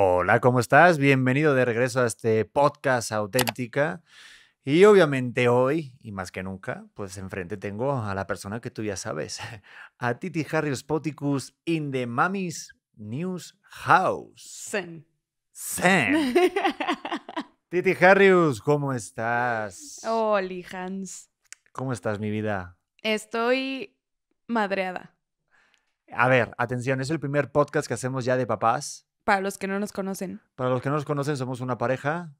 Hola, ¿cómo estás? Bienvenido de regreso a este podcast auténtica. Y obviamente hoy, y más que nunca, pues enfrente tengo a la persona que tú ya sabes, a Titi Harrius Poticus in the Mamis News House. Sen, Zen. Titi Harrius, ¿cómo estás? Hola, Hans. ¿Cómo estás, mi vida? Estoy madreada. A ver, atención, es el primer podcast que hacemos ya de papás. Para los que no nos conocen. Para los que no nos conocen, somos una pareja.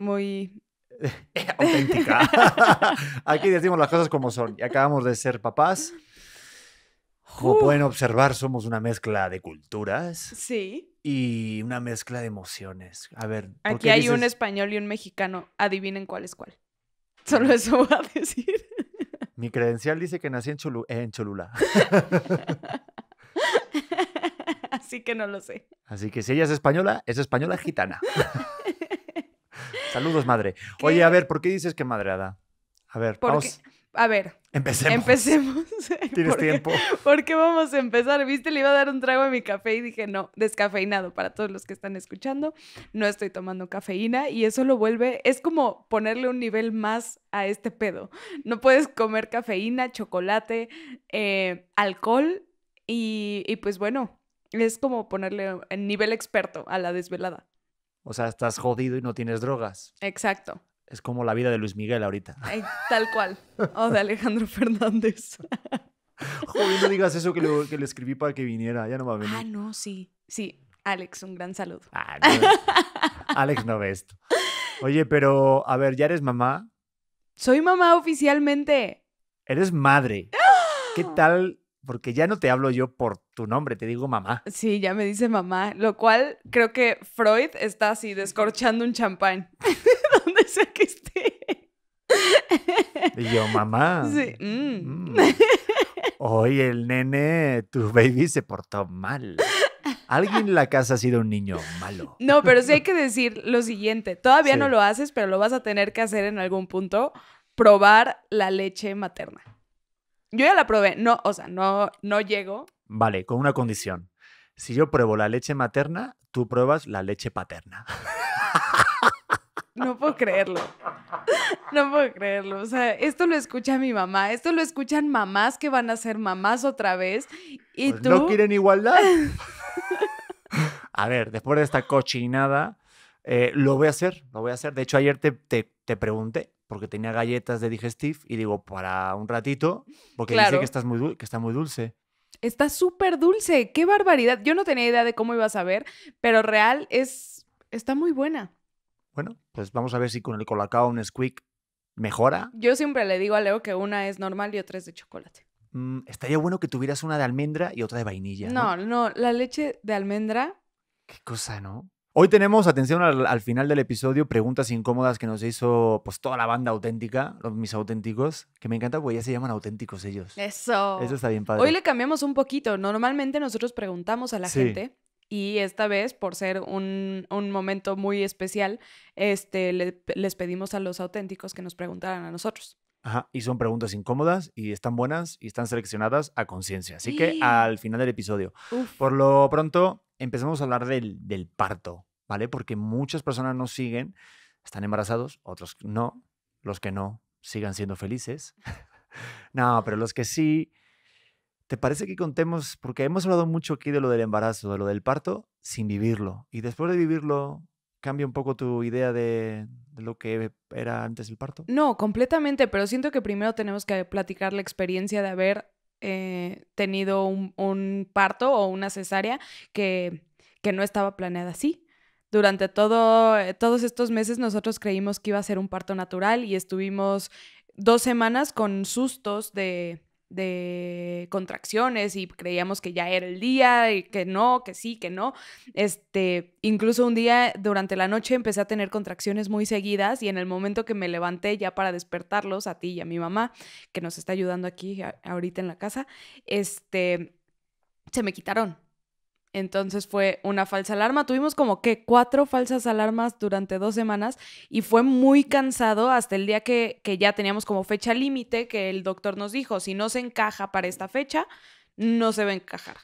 Muy. auténtica. Aquí decimos las cosas como son. Y acabamos de ser papás. Como pueden observar, somos una mezcla de culturas. Sí. Y una mezcla de emociones. A ver. Aquí hay un español y un mexicano. Adivinen cuál es cuál. Solo eso va a decir. Mi credencial dice que nací en, en Cholula. Así que no lo sé. Así que si ella es española, es española gitana. Saludos, madre. Oye, a ver, ¿por qué dices que madreada? A ver, vamos. A ver. Empecemos. Empecemos. Tienes tiempo. ¿Por qué vamos a empezar? Viste, le iba a dar un trago a mi café y dije, no, descafeinado para todos los que están escuchando. No estoy tomando cafeína y eso lo vuelve, es como ponerle un nivel más a este pedo. No puedes comer cafeína, chocolate, eh, alcohol y, y pues bueno, es como ponerle en nivel experto a la desvelada. O sea, estás jodido y no tienes drogas. Exacto. Es como la vida de Luis Miguel ahorita. Ay, tal cual. O de Alejandro Fernández. Joder, no digas eso que le, escribí para que viniera. Ya no va a venir. Ah, no, sí. Sí. Alex, un gran saludo. Ah, Alex no ve esto. Oye, pero a ver, ¿ya eres mamá? Soy mamá oficialmente. Eres madre. ¿Qué tal porque ya no te hablo yo por tu nombre, te digo mamá. Sí, ya me dice mamá, lo cual creo que Freud está así descorchando un champán, donde sea que esté. Y yo, mamá. Sí. Mm. Mm. Hoy el nene, tu baby se portó mal. Alguien en la casa ha sido un niño malo. No, pero sí hay que decir lo siguiente. Todavía no lo haces, pero lo vas a tener que hacer en algún punto. Probar la leche materna. Yo ya la probé, no, o sea, no, no llego. Vale, con una condición. Si yo pruebo la leche materna, tú pruebas la leche paterna. No puedo creerlo. No puedo creerlo. O sea, esto lo escucha mi mamá, esto lo escuchan mamás que van a ser mamás otra vez. Y pues tú. No quieren igualdad. a ver, después de esta cochinada, eh, lo voy a hacer, lo voy a hacer. De hecho, ayer te, te pregunté porque tenía galletas de digestif y digo, para un ratito, porque dice que, muy que está muy dulce. Está súper dulce, qué barbaridad. Yo no tenía idea de cómo iba a saber, pero real es, está muy buena. Bueno, pues vamos a ver si con el colacao un squeak mejora. Yo siempre le digo a Leo que una es normal y otra es de chocolate. Mm, estaría bueno que tuvieras una de almendra y otra de vainilla. no, no la leche de almendra. Qué cosa, ¿no? Hoy tenemos, atención al, final del episodio, preguntas incómodas que nos hizo pues toda la banda auténtica, los mis auténticos, que me encanta porque ya se llaman auténticos ellos. Eso. Eso está bien padre. Hoy le cambiamos un poquito. Normalmente nosotros preguntamos a la gente y esta vez, por ser un, un momento muy especial, este, les pedimos a los auténticos que nos preguntaran a nosotros. Ajá, y son preguntas incómodas y están buenas y están seleccionadas a conciencia. Así que al final del episodio. Por lo pronto, empezamos a hablar del, del parto, ¿vale? Porque muchas personas nos siguen, están embarazados, otros no, los que no sigan siendo felices. no, pero los que sí, ¿te parece que contemos? Porque hemos hablado mucho aquí de lo del embarazo, de lo del parto, sin vivirlo. Y después de vivirlo, cambia un poco tu idea de, lo que era antes el parto? No, completamente, pero siento que primero tenemos que platicar la experiencia de haber eh, tenido un, parto o una cesárea que, que no estaba planeada así durante todo, eh, todos estos meses nosotros creímos que iba a ser un parto natural y estuvimos dos semanas con sustos de de contracciones y creíamos que ya era el día y que no, que sí, que no. Este, incluso un día durante la noche empecé a tener contracciones muy seguidas y en el momento que me levanté ya para despertarlos a ti y a mi mamá, que nos está ayudando aquí ahorita en la casa, este, se me quitaron. Entonces fue una falsa alarma. Tuvimos como que cuatro falsas alarmas durante dos semanas y fue muy cansado hasta el día que, ya teníamos como fecha límite que el doctor nos dijo, si no se encaja para esta fecha, no se va a encajar.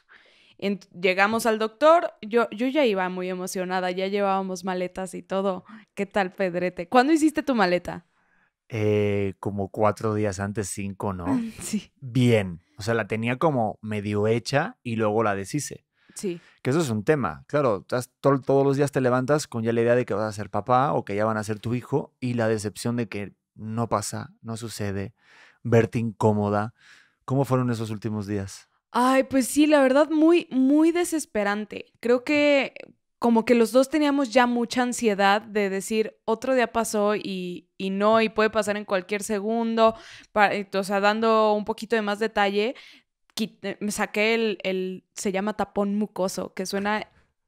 llegamos al doctor, yo, yo ya iba muy emocionada, ya llevábamos maletas y todo. ¿Qué tal, Pedrete? ¿Cuándo hiciste tu maleta? Eh, como cuatro días antes, cinco, ¿no? Sí. Bien. O sea, la tenía como medio hecha y luego la deshice. Sí. Que eso es un tema. Claro, todos los días te levantas con ya la idea de que vas a ser papá o que ya van a ser tu hijo y la decepción de que no pasa, no sucede, verte incómoda. ¿Cómo fueron esos últimos días? Ay, pues sí, la verdad, muy, muy desesperante. Creo que como que los dos teníamos ya mucha ansiedad de decir, otro día pasó y, no, y puede pasar en cualquier segundo, eh, o sea, dando un poquito de más detalle, me saqué el, se llama tapón mucoso, que suena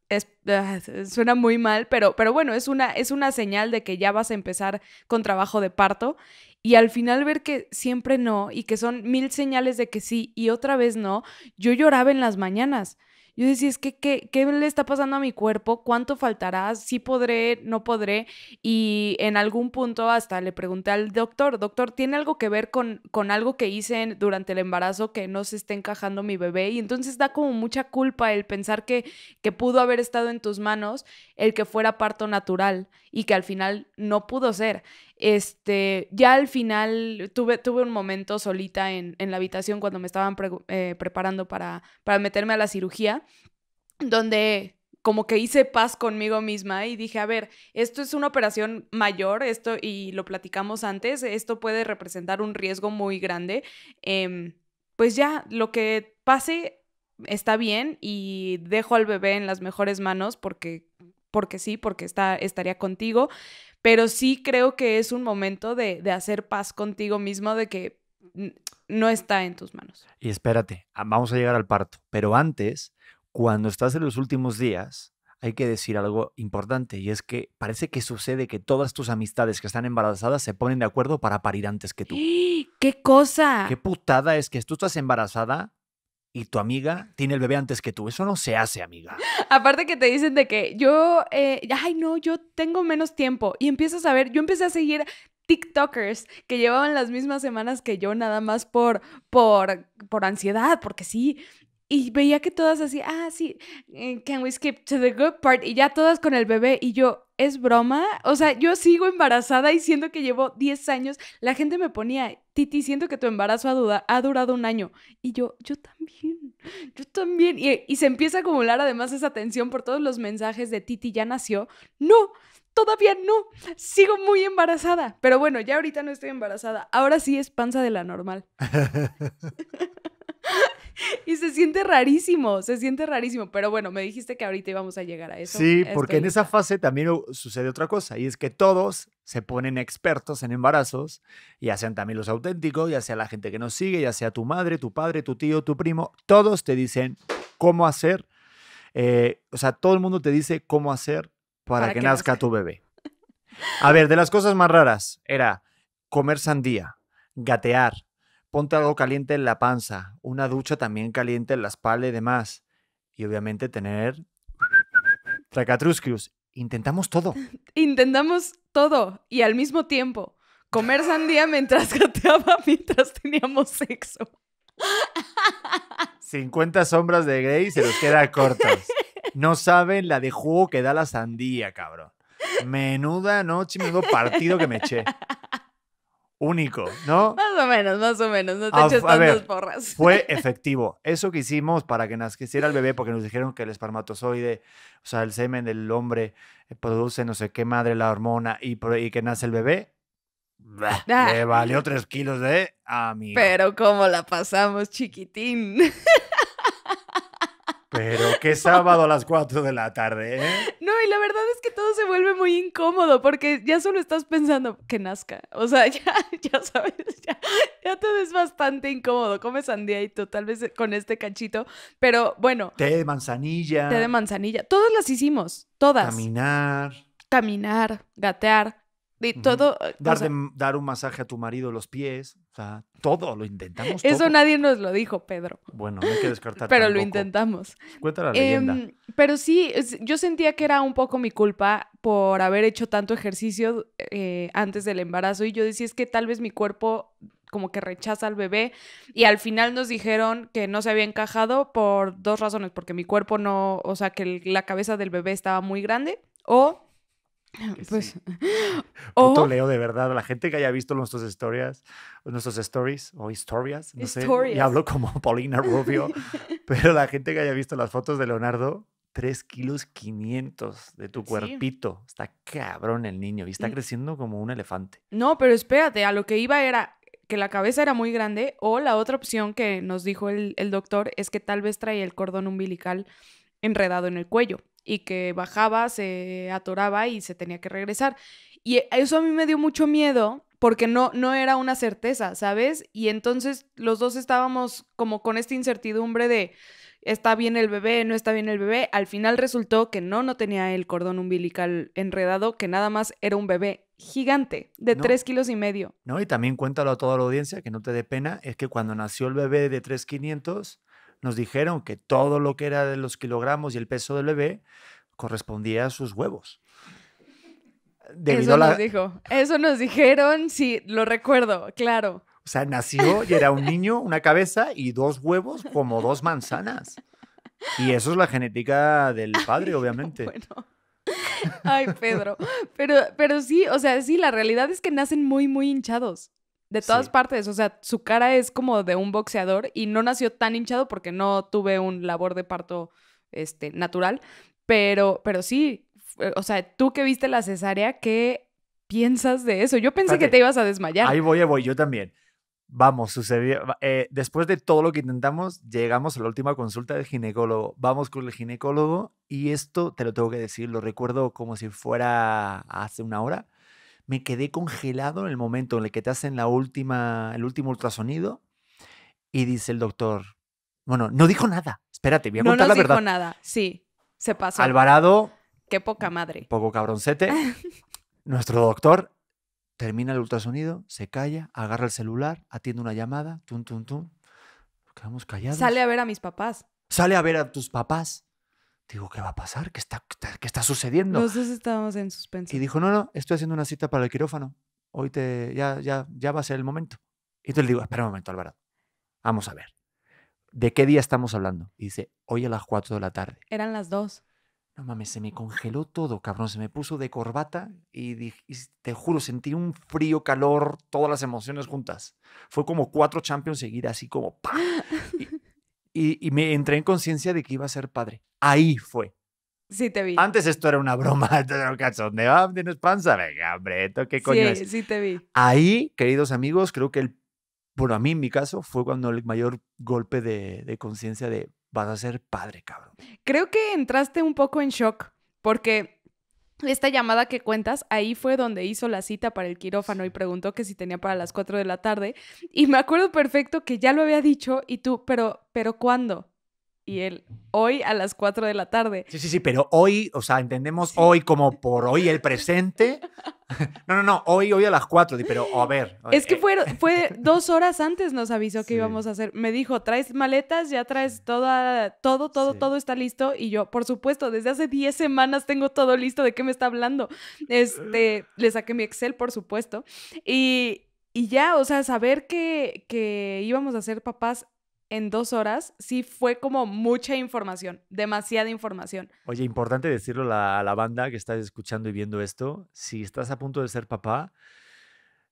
es, ah, suena muy mal, pero, pero bueno, es una, es una señal de que ya vas a empezar con trabajo de parto. Y al final ver que siempre no y que son mil señales de que sí y otra vez no, yo lloraba en las mañanas. Yo decía, es que, ¿qué, ¿qué le está pasando a mi cuerpo? ¿Cuánto faltará? ¿Sí podré? ¿No podré? Y en algún punto hasta le pregunté al doctor, doctor, ¿tiene algo que ver con, con algo que hice durante el embarazo que no se esté encajando mi bebé? Y entonces da como mucha culpa el pensar que, que pudo haber estado en tus manos el que fuera parto natural y que al final no pudo ser. Este, ya al final tuve, tuve un momento solita en, la habitación cuando me estaban eh, preparando para, para meterme a la cirugía, donde como que hice paz conmigo misma y dije, a ver, esto es una operación mayor, esto, y lo platicamos antes, esto puede representar un riesgo muy grande. Em, pues ya, lo que pase está bien y dejo al bebé en las mejores manos porque porque sí, porque estaría contigo, pero sí creo que es un momento de, de hacer paz contigo mismo, de que no está en tus manos. Y espérate, ah, vamos a llegar al parto, pero antes, cuando estás en los últimos días, hay que decir algo importante y es que parece que sucede que todas tus amistades que están embarazadas se ponen de acuerdo para parir antes que tú. ¡Qué cosa! ¿Qué putada es que tú estás embarazada? y tu amiga tiene el bebé antes que tú. Eso no se hace, amiga. Aparte que te dicen de que yo, eh, ay no, yo tengo menos tiempo y empiezas a ver, yo empecé a seguir TikTokers que llevaban las mismas semanas que yo nada más por, por, por ansiedad, porque sí. Y veía que todas así, ah, sí, eh, can we skip to the good part? Y ya todas con el bebé y yo, ¿es broma? O sea, yo sigo embarazada y siento que llevo 10 años. La gente me ponía, Titi, siento que tu embarazo ha, duda ha durado un año. Y yo, yo también, yo también. Y, y se empieza a acumular además esa tensión por todos los mensajes de Titi, ya nació. No, todavía no, sigo muy embarazada. Pero bueno, ya ahorita no estoy embarazada. Ahora sí es panza de la normal. y se siente rarísimo, se siente rarísimo. Pero bueno, me dijiste que ahorita íbamos a llegar a eso. Sí, porque en esa fase también uh, sucede otra cosa, y es que todos se ponen expertos en embarazos, ya sean también los auténticos, ya sea la gente que nos sigue, ya sea tu madre, tu padre, tu tío, tu primo, todos te dicen cómo hacer, eh, o sea, todo el mundo te dice cómo hacer para, que, nazca tu bebé. A ver, de las cosas más raras era comer sandía, gatear, ponte algo caliente en la panza, una ducha también caliente en la espalda y demás. Y obviamente tener tracatruscus. Intentamos todo. Intentamos todo y al mismo tiempo comer sandía mientras gateaba mientras teníamos sexo. 50 sombras de Grey se los queda cortas. No saben la de jugo que da la sandía, cabrón. Menuda noche, menudo partido que me eché único, ¿no? Más o menos, más o menos, no te ah, eches tantas porras. Fue efectivo. Eso que hicimos para que naciera el bebé, porque nos dijeron que el espermatozoide, o sea, el semen del hombre eh, produce no sé qué madre la hormona y, que nace el bebé. Ah. Le valió tres kilos de mí. Pero cómo la pasamos, chiquitín. Pero qué sábado a las 4 de la tarde, ¿eh? No, y la verdad es que todo se vuelve muy incómodo porque ya solo estás pensando que nazca. O sea, ya, ya sabes, ya, todo es bastante incómodo. Come sandía y tú tal vez con este cachito, pero bueno. Té de manzanilla. Té de manzanilla. Todas las hicimos, todas. Caminar. Caminar, gatear, de todo. Eh, dar, dar un masaje a tu marido los pies todo, lo intentamos. Eso nadie nos lo dijo, Pedro. Bueno, no hay que descartar. pero lo intentamos. Cuenta la leyenda. Em, pero sí, yo sentía que era un poco mi culpa por haber hecho tanto ejercicio eh, antes del embarazo. Y yo decía, es que tal vez mi cuerpo como que rechaza al bebé. Y al final nos dijeron que no se había encajado por dos razones. Porque mi cuerpo no, o sea, que la cabeza del bebé estaba muy grande. O pues, Leo, de verdad, la gente que haya visto nuestras historias, nuestros stories o historias, no sé, y hablo como Paulina Rubio, pero la gente que haya visto las fotos de Leonardo, 3 kilos 500 de tu cuerpito. Está cabrón el niño y está creciendo como un elefante. No, pero espérate, a lo que iba era que la cabeza era muy grande o la otra opción que nos dijo el doctor es que tal vez traía el cordón umbilical enredado en el cuello y que bajaba, se atoraba y se tenía que regresar. Y e, eso a mí me dio mucho miedo porque no, no era una certeza, ¿sabes? Y entonces los dos estábamos como con esta incertidumbre de, está bien el bebé, no está bien el bebé. Al final resultó que no, no tenía el cordón umbilical enredado, que nada más era un bebé gigante de tres kilos y medio. No, y también cuéntalo a toda la audiencia, que no te dé pena, es que cuando nació el bebé de 3,500, nos dijeron que todo lo que era de los kilogramos y el peso del bebé correspondía a sus huevos. eso nos dijo, eso nos dijeron, sí, lo recuerdo, claro. O sea, nació y era un niño, una cabeza y dos huevos como dos manzanas. Y eso es la genética del padre, obviamente. Ay, Pedro. Pero, pero sí, o sea, sí, la realidad es que nacen muy, muy hinchados. De todas partes, o sea, su cara es como de un boxeador y no nació tan hinchado porque no tuve un labor de parto este, natural, pero, pero sí, o sea, tú que viste la cesárea, ¿qué piensas de eso? Yo pensé que te ibas a desmayar. Ahí voy, ahí voy, yo también. Vamos, sucedió. Eh, después de todo lo que intentamos, llegamos a la última consulta del ginecólogo. Vamos con el ginecólogo y esto te lo tengo que decir, lo recuerdo como si fuera hace una hora me quedé congelado en el momento en el que te hacen la última, el último ultrasonido y dice el doctor, bueno, no dijo nada, espérate, voy no la verdad. No dijo nada, sí, se pasó. Alvarado. Qué poca madre. Poco cabroncete. Nuestro doctor termina el ultrasonido, se calla, agarra el celular, atiende una llamada, tum, tum, tum. Quedamos callados. Sale a ver a mis papás. Sale a ver a tus papás. Digo, ¿qué va a pasar? ¿Qué está, qué está sucediendo? Nosotros estábamos en suspenso. Y dijo, no, no, estoy haciendo una cita para el quirófano. Hoy te, ya, ya, ya va a ser el momento. Y entonces le digo, espera un momento, Álvaro. Vamos a ver. ¿De qué día estamos hablando? Y dice, hoy a las 4 de la tarde. Eran las 2. No mames, se me congeló todo, cabrón. Se me puso de corbata y, te juro, sentí un frío, calor, todas las emociones juntas. Fue como cuatro champions seguidas, así como ¡pam! y, me entré en conciencia de que iba a ser padre. Ahí fue. Sí, te vi. Antes esto era una broma, esto era un cachondeo, ah, tienes panza, venga, hombre, qué coño sí, Sí, te vi. Ahí, queridos amigos, creo que el, bueno, a mí en mi caso fue cuando el mayor golpe de, de conciencia de vas a ser padre, cabrón. Creo que entraste un poco en shock, porque esta llamada que cuentas, ahí fue donde hizo la cita para el quirófano y preguntó que si tenía para las 4 de la tarde. Y me acuerdo perfecto que ya lo había dicho y tú, pero, pero ¿cuándo? y él hoy a las 4 de la tarde. Sí, sí, sí, pero hoy, o sea, entendemos hoy como por hoy el presente. No, no, no, hoy, hoy a las 4, pero a ver. Es que eh, fue, fue dos horas antes nos avisó que íbamos a hacer. Me dijo, traes maletas, ya traes toda, todo, todo, todo está listo. Y yo, por supuesto, desde hace 10 semanas tengo todo listo, ¿de qué me está hablando? Este, le saqué mi Excel, por supuesto. Y, y ya, o sea, saber que, que íbamos a ser papás en dos horas, sí fue como mucha información, demasiada información. Oye, importante decirlo a la, banda que está escuchando y viendo esto, si estás a punto de ser papá,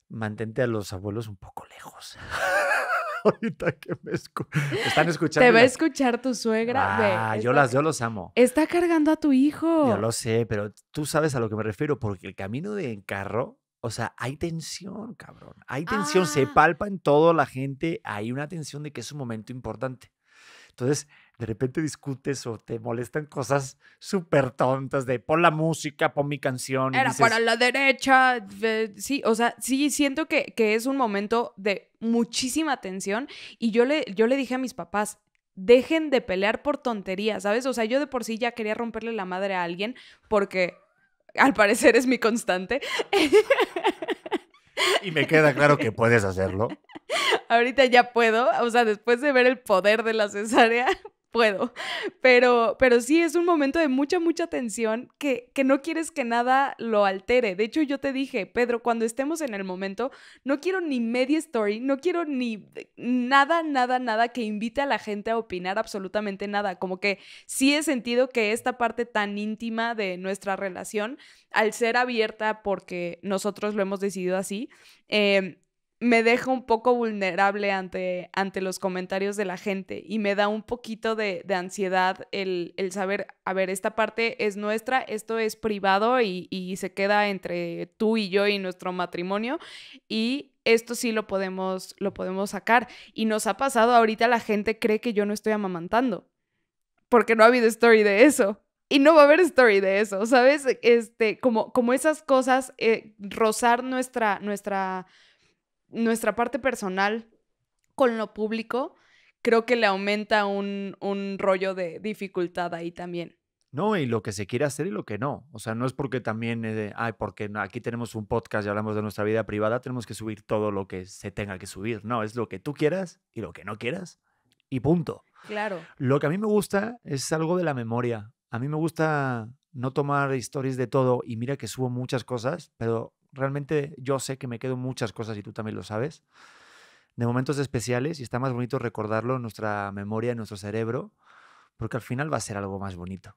mantente a los abuelos un poco lejos. Ahorita que me están escuchando. Te va a escuchar tu suegra. Ah, yo, las, yo los amo. Está cargando a tu hijo. Yo lo sé, pero tú sabes a lo que me refiero, porque el camino de encarro... carro o sea, hay tensión, cabrón. Hay tensión, se ah. palpa en toda la gente, hay una tensión de que es un momento importante. Entonces, de repente discutes o te molestan cosas súper tontas de pon la música, pon mi canción. Era para la derecha. sí, o sea, sí siento que, que, es un momento de muchísima tensión. Y yo le, yo le dije a mis papás, dejen de pelear por tonterías, ¿sabes? O sea, yo de por sí ya quería romperle la madre a alguien porque al parecer es mi constante. Y me queda claro que puedes hacerlo. Ahorita ya puedo, o sea, después de ver el poder de la cesárea, puedo. Pero, pero sí es un momento de mucha, mucha tensión que, que no quieres que nada lo altere. De hecho, yo te dije, Pedro, cuando estemos en el momento, no quiero ni media story, no quiero ni nada, nada, nada que invite a la gente a opinar absolutamente nada. Como que sí he sentido que esta parte tan íntima de nuestra relación, al ser abierta porque nosotros lo hemos decidido así, em, me deja un poco vulnerable ante, ante los comentarios de la gente y me da un poquito de, ansiedad el, saber, a ver, esta parte es nuestra, esto es privado y, se queda entre tú y yo y nuestro matrimonio y esto sí lo podemos, lo podemos sacar. Y nos ha pasado, ahorita la gente cree que yo no estoy amamantando porque no ha habido story de eso y no va a haber story de eso, ¿sabes? Este, como, como esas cosas, eh, rozar nuestra, nuestra nuestra parte personal con lo público, creo que le aumenta un, rollo de dificultad ahí también. No, y lo que se quiere hacer y lo que no. O sea, no es porque también, eh, ay, porque aquí tenemos un podcast y hablamos de nuestra vida privada, tenemos que subir todo lo que se tenga que subir. No, es lo que tú quieras y lo que no quieras y punto. Claro. Lo que a mí me gusta es algo de la memoria. A mí me gusta no tomar historias de todo y mira que subo muchas cosas, pero realmente yo sé que me quedo muchas cosas y tú también lo sabes, de momentos especiales y está más bonito recordarlo en nuestra memoria, en nuestro cerebro, porque al final va a ser algo más bonito.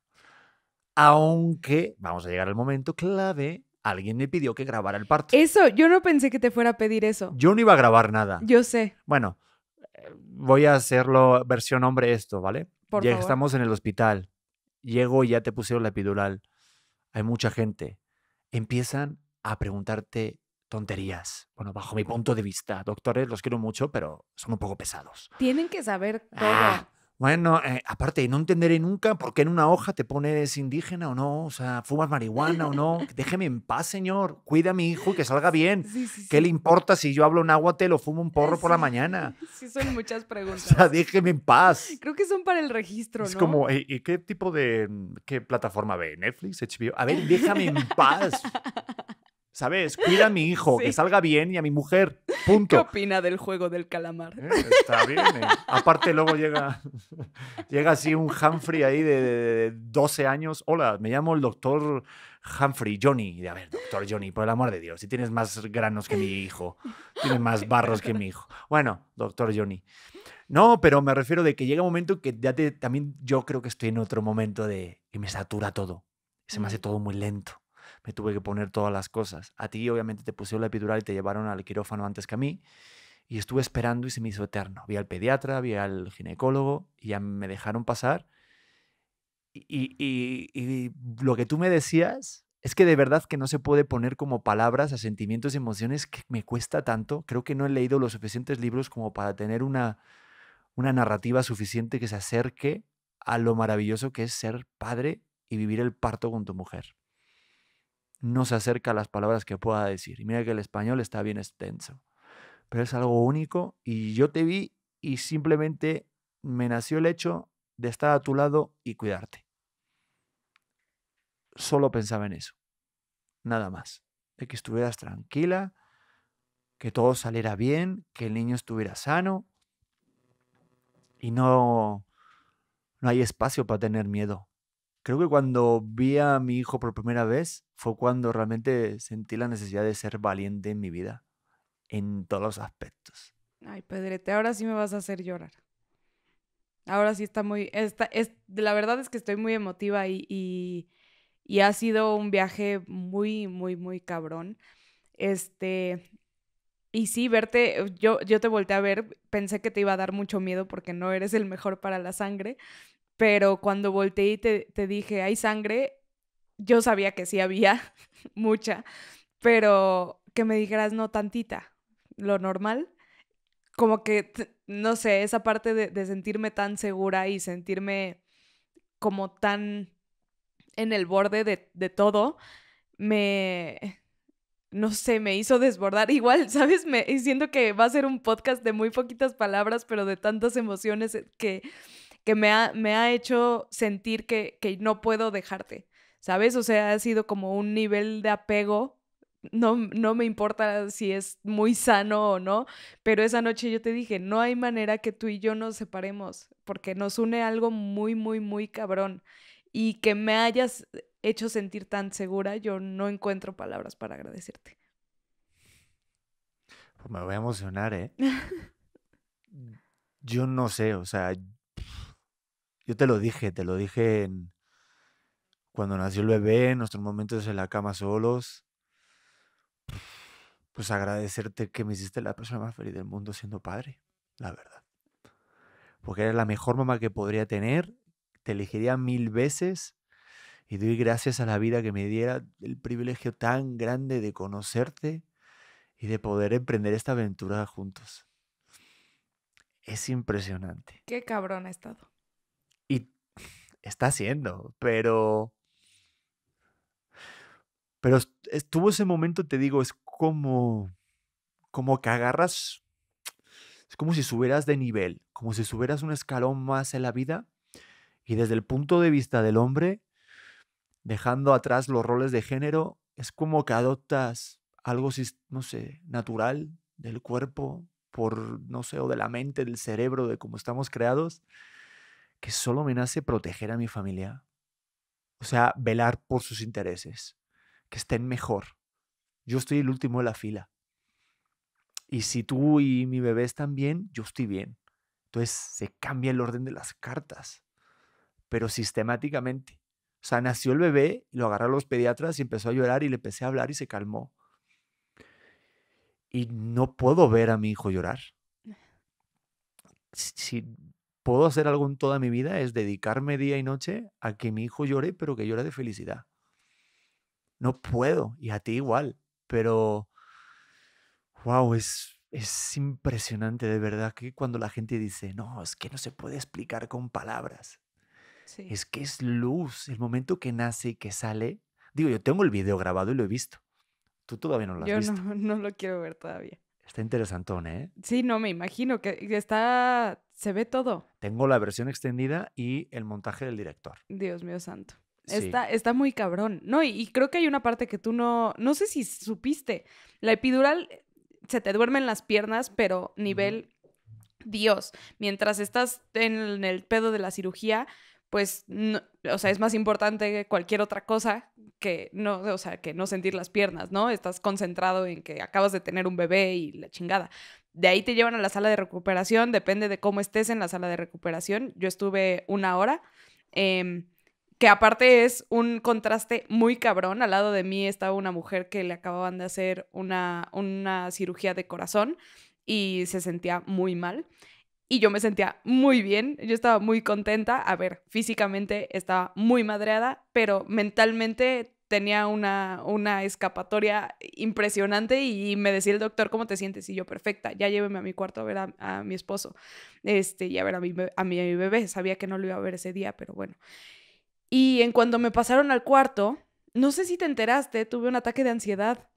Aunque vamos a llegar al momento clave. Alguien me pidió que grabara el parto. Eso, yo no pensé que te fuera a pedir eso. Yo no iba a grabar nada. Yo sé. Bueno, eh, voy a hacerlo versión hombre esto, ¿vale? Por ya estamos en el hospital. Llego y ya te pusieron la epidural. Hay mucha gente. Empiezan a preguntarte tonterías. Bueno, bajo mi punto de vista, doctores los quiero mucho, pero son un poco pesados. Tienen que saber ah, todo. bueno, eh, aparte, no entenderé nunca por qué en una hoja te pones indígena o no, o sea, fumas marihuana o no. Déjeme en paz, señor. Cuida a mi hijo y que salga bien. ¿Qué le importa si yo hablo agua te lo fumo un porro por la mañana? Sí, son muchas preguntas. O sea, déjeme en paz. Creo que son para el registro, es ¿no? Es como, ¿y qué tipo de mm, qué plataforma ve? ¿Netflix? ¿HBO? A ver, déjame en paz. ¿Sabes? Cuida a mi hijo, que salga bien y a mi mujer. Punto. ¿Qué opina del juego del calamar? Eh, está bien. Eh. Aparte, luego llega, llega así un Humphrey ahí de, 12 años. Hola, me llamo el doctor Humphrey, Johnny. a ver, doctor Johnny, por el amor de Dios, si tienes más granos que mi hijo, tienes más barros que mi hijo. Bueno, doctor Johnny. No, pero me refiero de que llega un momento que ya también yo creo que estoy en otro momento de que me satura todo. Se me hace todo muy lento me tuve que poner todas las cosas. A ti obviamente te pusieron la epidural y te llevaron al quirófano antes que a mí. Y estuve esperando y se me hizo eterno. Vi al pediatra, vi al ginecólogo y ya me dejaron pasar. Y, lo que tú me decías es que de verdad que no se puede poner como palabras a sentimientos y emociones que me cuesta tanto. Creo que no he leído los suficientes libros como para tener una, una narrativa suficiente que se acerque a lo maravilloso que es ser padre y vivir el parto con tu mujer no se acerca a las palabras que pueda decir. Y mira que el español está bien extenso. Pero es algo único y yo te vi y simplemente me nació el hecho de estar a tu lado y cuidarte. Solo pensaba en eso. Nada más. De que estuvieras tranquila, que todo saliera bien, que el niño estuviera sano. Y no, no hay espacio para tener miedo. Creo que cuando vi a mi hijo por primera vez, fue cuando realmente sentí la necesidad de ser valiente en mi vida, en todos los aspectos. Ay, Pedrete, ahora sí me vas a hacer llorar. Ahora sí está muy, esta, es, la verdad es que estoy muy emotiva y, y, ha sido un viaje muy, muy, muy cabrón. Este, y sí, verte, eh, yo, yo te volteé a ver, pensé que te iba a dar mucho miedo porque no eres el mejor para la sangre, pero cuando volteé y te, te dije, hay sangre, yo sabía que sí había mucha, pero que me dijeras no tantita, lo normal, como que, no sé, esa parte de, sentirme tan segura y sentirme como tan en el borde de, todo, me, no sé, me hizo desbordar. Igual, ¿sabes? Me, siento que va a ser un podcast de muy poquitas palabras, pero de tantas emociones eh, que, que me, ha, me ha hecho sentir que, que no puedo dejarte. ¿sabes? O sea, ha sido como un nivel de apego. No, no me importa si es muy sano o no, pero esa noche yo te dije, no hay manera que tú y yo nos separemos, porque nos une algo muy, muy, muy cabrón. Y que me hayas hecho sentir tan segura, yo no encuentro palabras para agradecerte. Pues me voy a emocionar, ¿eh? yo no sé, o sea, yo te lo dije, te lo dije en, cuando nació el bebé, en nuestros momentos en la cama solos. Pues agradecerte que me hiciste la persona más feliz del mundo siendo padre, la verdad. Porque eres la mejor mamá que podría tener, te elegiría mil veces y doy gracias a la vida que me diera el privilegio tan grande de conocerte y de poder emprender esta aventura juntos. Es impresionante. Qué cabrón ha estado. Y está siendo, pero pero estuvo ese momento, te digo, es como, como que agarras, es como si subieras de nivel, como si subieras un escalón más en la vida y desde el punto de vista del hombre, dejando atrás los roles de género, es como que adoptas algo, no sé, natural del cuerpo, por, no sé, o de la mente, del cerebro, de cómo estamos creados, que solo me nace proteger a mi familia. O sea, velar por sus intereses que estén mejor. Yo estoy el último de la fila. Y si tú y mi bebé están bien, yo estoy bien. Entonces se cambia el orden de las cartas, pero sistemáticamente. O sea, nació el bebé lo agarraron los pediatras y empezó a llorar y le empecé a hablar y se calmó. Y no puedo ver a mi hijo llorar. Si puedo hacer algo en toda mi vida es dedicarme día y noche a que mi hijo llore, pero que llore de felicidad no puedo, y a ti igual, pero, wow, es, es impresionante de verdad que cuando la gente dice, no, es que no se puede explicar con palabras. Es que es luz, el momento que nace y que sale. Digo, yo tengo el video grabado y lo he visto. Tú todavía no lo has visto. Yo no, no lo quiero ver todavía. Está interesantón, ¿eh? Sí, no, me imagino que está... Se ve todo. Tengo la versión extendida y el montaje del director. Dios mío santo. Está, muy cabrón. No, y, creo que hay una parte que tú no, no sé si supiste. La epidural eh, se te en las piernas, pero nivel Dios. Mientras estás en el pedo de la cirugía, pues, o sea, es más importante que cualquier otra cosa que no, sea, que no sentir las piernas, ¿no? Estás concentrado en que acabas de tener un bebé y la chingada. De ahí te llevan a la sala de recuperación, depende de cómo estés en la sala de recuperación. Yo estuve una hora. Eh, que aparte es un contraste muy cabrón. Al lado de mí estaba una mujer que le acababan de hacer una, una cirugía de corazón y se sentía muy mal. Y yo me sentía muy bien, yo estaba muy contenta. A ver, físicamente estaba muy madreada, pero mentalmente tenía una, una escapatoria impresionante y me decía el doctor, ¿cómo te sientes? Y yo, perfecta, ya lléveme a mi cuarto a ver a, mi esposo este, y a ver a a mi bebé. Sabía que no lo iba a ver ese día, pero bueno. Y en cuando me pasaron al cuarto, no sé si te enteraste, tuve un ataque de ansiedad.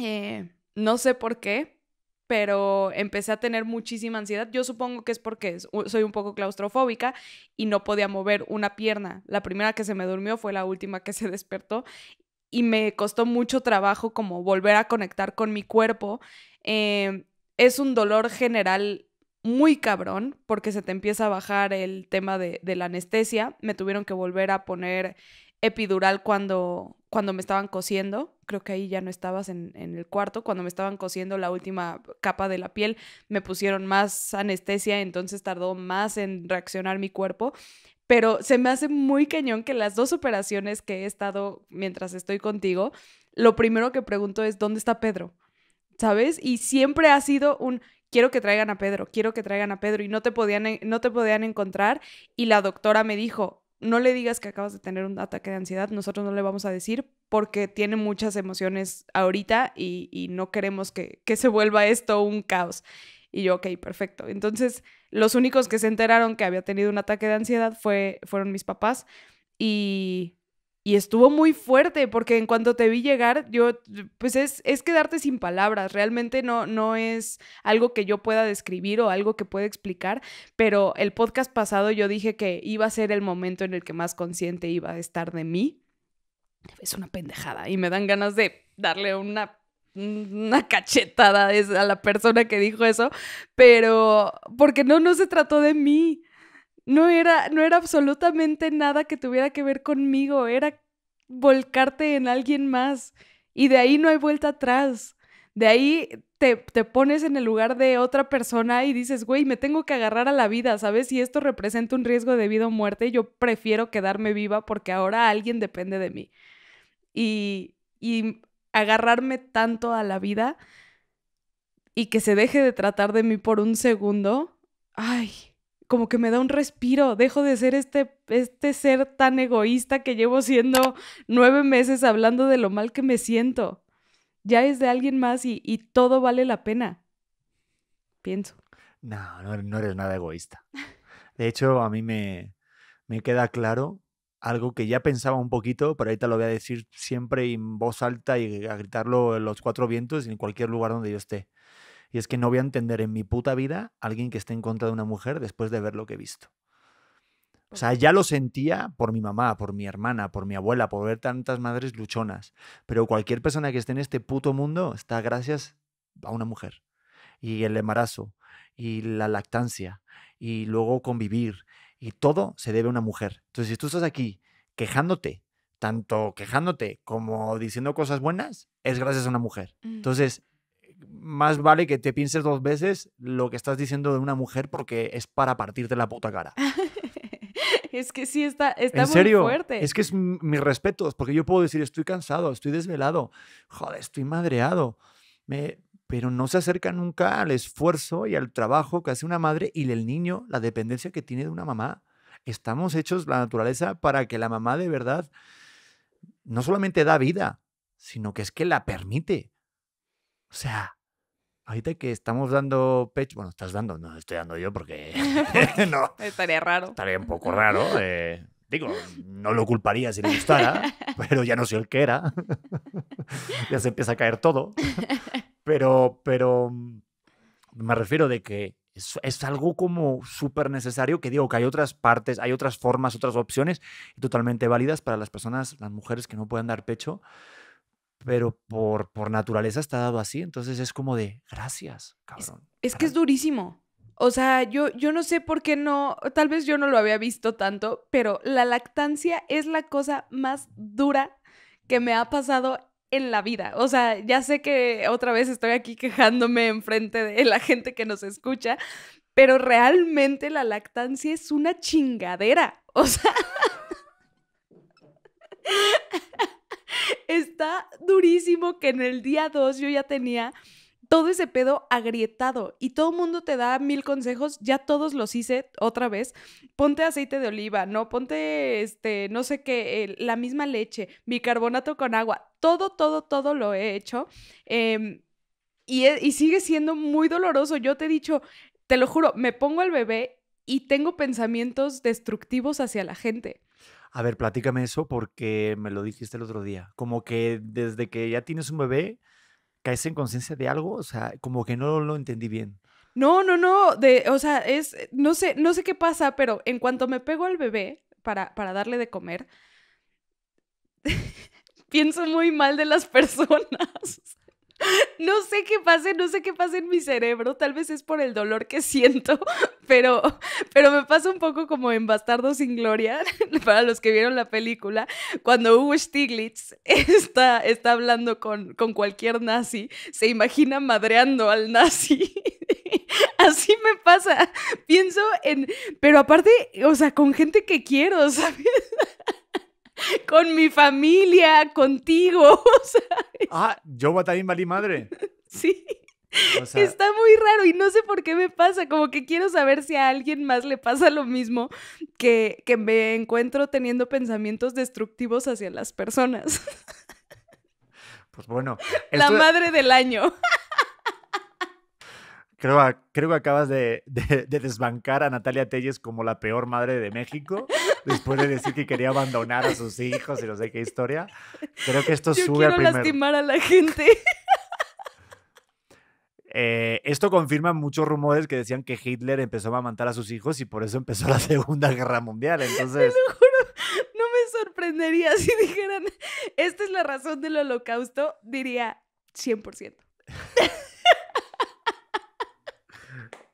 Eh, no sé por qué, pero empecé a tener muchísima ansiedad. Yo supongo que es porque soy un poco claustrofóbica y no podía mover una pierna. La primera que se me durmió fue la última que se despertó y me costó mucho trabajo como volver a conectar con mi cuerpo. Eh, es un dolor general muy cabrón porque se te empieza a bajar el tema de, la anestesia. Me tuvieron que volver a poner epidural cuando, cuando me estaban cosiendo. Creo que ahí ya no estabas en, el cuarto. Cuando me estaban cosiendo la última capa de la piel, me pusieron más anestesia, entonces tardó más en reaccionar mi cuerpo. Pero se me hace muy cañón que las dos operaciones que he estado mientras estoy contigo, lo primero que pregunto es, ¿dónde está Pedro? ¿Sabes? Y siempre ha sido un, quiero que traigan a Pedro, quiero que traigan a Pedro y no te podían, no te podían encontrar y la doctora me dijo, no le digas que acabas de tener un ataque de ansiedad, nosotros no le vamos a decir porque tiene muchas emociones ahorita y, y no queremos que, que, se vuelva esto un caos. Y yo, ok, perfecto. Entonces, los únicos que se enteraron que había tenido un ataque de ansiedad fue, fueron mis papás y y estuvo muy fuerte porque en cuanto te vi llegar, yo, pues es, es quedarte sin palabras, realmente no, no es algo que yo pueda describir o algo que pueda explicar, pero el podcast pasado yo dije que iba a ser el momento en el que más consciente iba a estar de mí. Es una pendejada y me dan ganas de darle una una cachetada a la persona que dijo eso, pero porque no, no se trató de mí, no era, no era absolutamente nada que tuviera que ver conmigo, era volcarte en alguien más. Y de ahí no hay vuelta atrás. De ahí te, pones en el lugar de otra persona y dices, güey, me tengo que agarrar a la vida, ¿sabes? Si esto representa un riesgo de vida o muerte, yo prefiero quedarme viva porque ahora alguien depende de mí. Y, y agarrarme tanto a la vida y que se deje de tratar de mí por un segundo, ay, como que me da un respiro, dejo de ser este, este ser tan egoísta que llevo siendo nueve meses hablando de lo mal que me siento. Ya es de alguien más y, todo vale la pena. Pienso. No, no, eres nada egoísta. De hecho, a mí me, me queda claro algo que ya pensaba un poquito, pero ahorita lo voy a decir siempre en voz alta y a gritarlo en los cuatro vientos y en cualquier lugar donde yo esté. Y es que no voy a entender en mi puta vida a alguien que esté en contra de una mujer después de ver lo que he visto. O sea, ya lo sentía por mi mamá, por mi hermana, por mi abuela, por ver tantas madres luchonas. Pero cualquier persona que esté en este puto mundo está gracias a una mujer. Y el embarazo, y la lactancia, y luego convivir, y todo se debe a una mujer. Entonces, si tú estás aquí quejándote, tanto quejándote como diciendo cosas buenas, es gracias a una mujer. Mm. Entonces, más vale que te pienses dos veces lo que estás diciendo de una mujer porque es para partirte la puta cara. es que sí, está, está muy serio? fuerte. Es que es mis respetos, porque yo puedo decir, estoy cansado, estoy desvelado, joder, estoy madreado. Me, pero no se acerca nunca al esfuerzo y al trabajo que hace una madre y el niño, la dependencia que tiene de una mamá. Estamos hechos, la naturaleza, para que la mamá de verdad no solamente da vida, sino que es que la permite. O sea, ahorita que estamos dando pecho, bueno, estás dando, no estoy dando yo porque no. Estaría raro. Estaría un poco raro. Eh, digo, no lo culparía si le gustara, pero ya no sé el que era. ya se empieza a caer todo. Pero, pero mm, me refiero de que es, es algo como súper necesario, que digo que hay otras partes, hay otras formas, otras opciones totalmente válidas para las personas, las mujeres que no puedan dar pecho pero por, naturaleza está dado así, entonces es como de gracias, cabrón. Es, que es durísimo. O sea, yo, yo no sé por qué no, tal vez yo no lo había visto tanto, pero la lactancia es la cosa más dura que me ha pasado en la vida. O sea, ya sé que otra vez estoy aquí quejándome enfrente de la gente que nos escucha, pero realmente la lactancia es una chingadera. O sea... está durísimo que en el día 2 yo ya tenía todo ese pedo agrietado y todo el mundo te da mil consejos, ya todos los hice otra vez. Ponte aceite de oliva, no ponte este, no sé qué, la misma leche, bicarbonato con agua, todo, todo, todo lo he hecho. Em, y, e, y sigue siendo muy doloroso. Yo te he dicho, te lo juro, me pongo al bebé y tengo pensamientos destructivos hacia la gente. A ver, platícame eso porque me lo dijiste el otro día. Como que desde que ya tienes un bebé, caes en conciencia de algo, o sea, como que no lo entendí bien. No, no, no, de, o sea, es, eh, no sé, no sé qué pasa, pero en cuanto me pego al bebé para, para darle de comer, pienso muy mal de las personas. No sé qué pasa, no sé qué pasa en mi cerebro, tal vez es por el dolor que siento, pero, pero me pasa un poco como en Bastardo sin Gloria, para los que vieron la película, cuando Hugo Stiglitz está, está hablando con, con cualquier nazi, se imagina madreando al nazi. Así me pasa, pienso en, pero aparte, o sea, con gente que quiero, ¿sabes? con mi familia, contigo. Ah, yo también valí madre. Sí. Está muy raro y no sé por qué me pasa, como que quiero saber si a alguien más le pasa lo mismo que, me encuentro teniendo pensamientos destructivos hacia las personas. Pues bueno. La madre del año. Creo, que acabas de, desbancar a Natalia Telles como la peor madre de México, después de decir que quería abandonar a sus hijos y no sé qué historia. Creo que esto sube al primer... lastimar a la gente. Eh, esto confirma muchos rumores que decían que Hitler empezó a matar a sus hijos y por eso empezó la Segunda Guerra Mundial. Entonces... Te lo juro, no me sorprendería si dijeran, esta es la razón del holocausto, diría 100%.